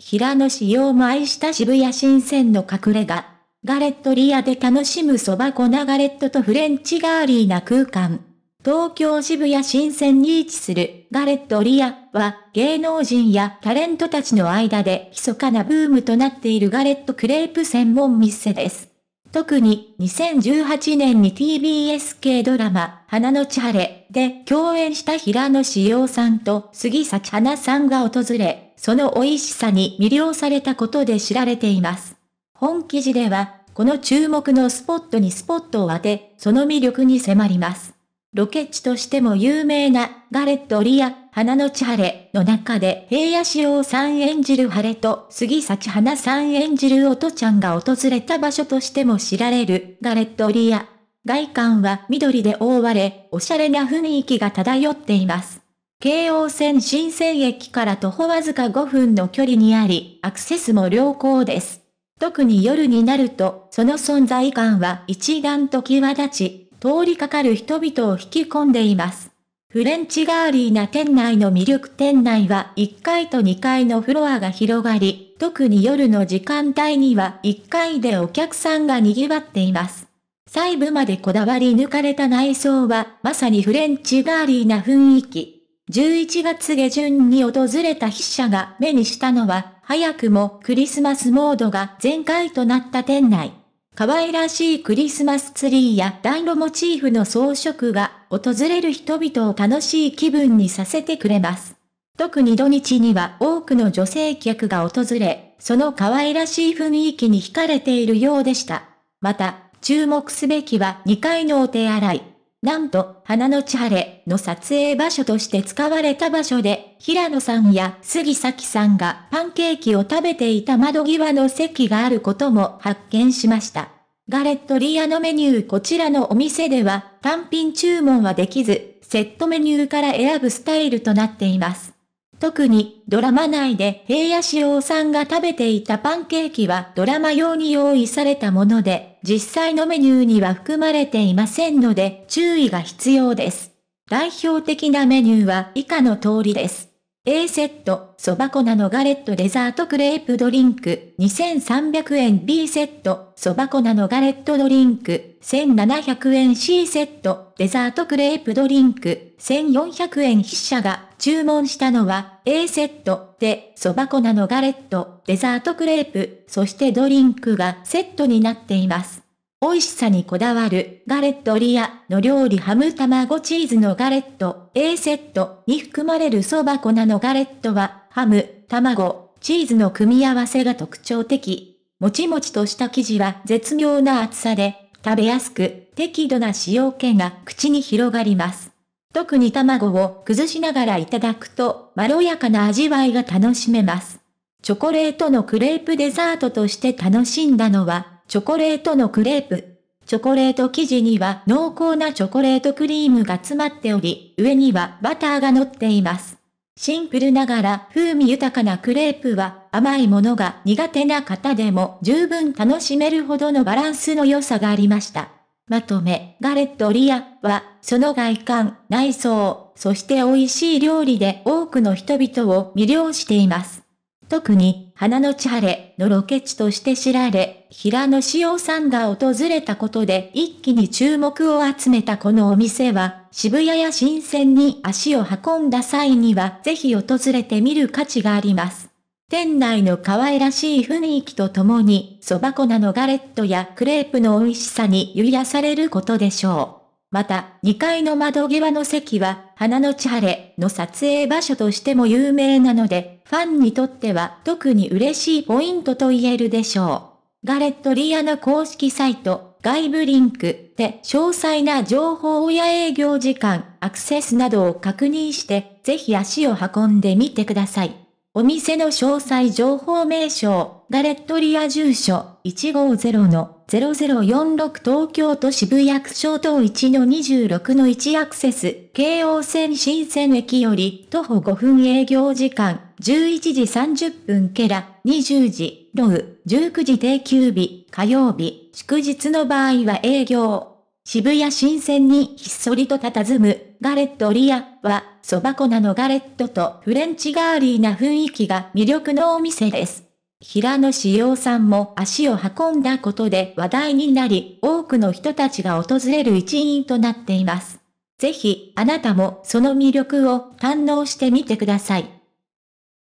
平野紫耀愛した渋谷新鮮の隠れ家。ガレットリアで楽しむ蕎麦粉ガレットとフレンチガーリーな空間。東京渋谷新鮮に位置するガレットリアは芸能人やタレントたちの間で密かなブームとなっているガレットクレープ専門店です。特に2018年に TBS 系ドラマ、花の千晴れで共演した平野紫耀さんと杉咲花さんが訪れ、その美味しさに魅了されたことで知られています。本記事では、この注目のスポットにスポットを当て、その魅力に迫ります。ロケ地としても有名なガレットリア、花の千晴れの中で平野志陽さん演じる晴れと杉咲花さん演じる音ちゃんが訪れた場所としても知られるガレットリア。外観は緑で覆われ、おしゃれな雰囲気が漂っています。京王線新鮮駅から徒歩わずか5分の距離にあり、アクセスも良好です。特に夜になると、その存在感は一段と際立ち、通りかかる人々を引き込んでいます。フレンチガーリーな店内の魅力店内は1階と2階のフロアが広がり、特に夜の時間帯には1階でお客さんが賑わっています。細部までこだわり抜かれた内装は、まさにフレンチガーリーな雰囲気。11月下旬に訪れた筆者が目にしたのは、早くもクリスマスモードが全開となった店内。可愛らしいクリスマスツリーや暖炉モチーフの装飾が、訪れる人々を楽しい気分にさせてくれます。特に土日には多くの女性客が訪れ、その可愛らしい雰囲気に惹かれているようでした。また、注目すべきは2階のお手洗い。なんと、花の千晴れの撮影場所として使われた場所で、平野さんや杉咲さんがパンケーキを食べていた窓際の席があることも発見しました。ガレットリアのメニューこちらのお店では、単品注文はできず、セットメニューから選ぶスタイルとなっています。特にドラマ内で平野志陽さんが食べていたパンケーキはドラマ用に用意されたもので、実際のメニューには含まれていませんので注意が必要です。代表的なメニューは以下の通りです。A セット、そば粉のガレットデザートクレープドリンク、2300円 B セット、そば粉のガレットドリンク、1700円 C セット、デザートクレープドリンク、1400円筆者が注文したのは A セットで、そば粉のガレット、デザートクレープ、そしてドリンクがセットになっています。美味しさにこだわる、ガレットリアの料理ハム卵チーズのガレット、A セットに含まれるそば粉のガレットは、ハム、卵、チーズの組み合わせが特徴的。もちもちとした生地は絶妙な厚さで、食べやすく、適度な塩気が口に広がります。特に卵を崩しながらいただくと、まろやかな味わいが楽しめます。チョコレートのクレープデザートとして楽しんだのは、チョコレートのクレープ。チョコレート生地には濃厚なチョコレートクリームが詰まっており、上にはバターが乗っています。シンプルながら風味豊かなクレープは甘いものが苦手な方でも十分楽しめるほどのバランスの良さがありました。まとめ、ガレットリアは、その外観、内装、そして美味しい料理で多くの人々を魅了しています。特に、花の千晴れのロケ地として知られ、平野紫耀さんが訪れたことで一気に注目を集めたこのお店は、渋谷や新鮮に足を運んだ際には、ぜひ訪れてみる価値があります。店内の可愛らしい雰囲気とともに、蕎麦粉のガレットやクレープの美味しさに癒やされることでしょう。また、2階の窓際の席は、花の千晴れの撮影場所としても有名なので、ファンにとっては特に嬉しいポイントと言えるでしょう。ガレットリアナ公式サイト、外部リンクで詳細な情報や営業時間、アクセスなどを確認して、ぜひ足を運んでみてください。お店の詳細情報名称、ガレットリア住所、150-0046東京都渋谷区小等1-26-1アクセス、京王線新鮮駅より徒歩5分営業時間、11時30分ケラ、20時、ロウ、19時定休日、火曜日、祝日の場合は営業。渋谷新鮮にひっそりと佇む、ガレットリアは、蕎麦粉なのガレットとフレンチガーリーな雰囲気が魅力のお店です。平野志陽さんも足を運んだことで話題になり、多くの人たちが訪れる一員となっています。ぜひ、あなたもその魅力を堪能してみてください。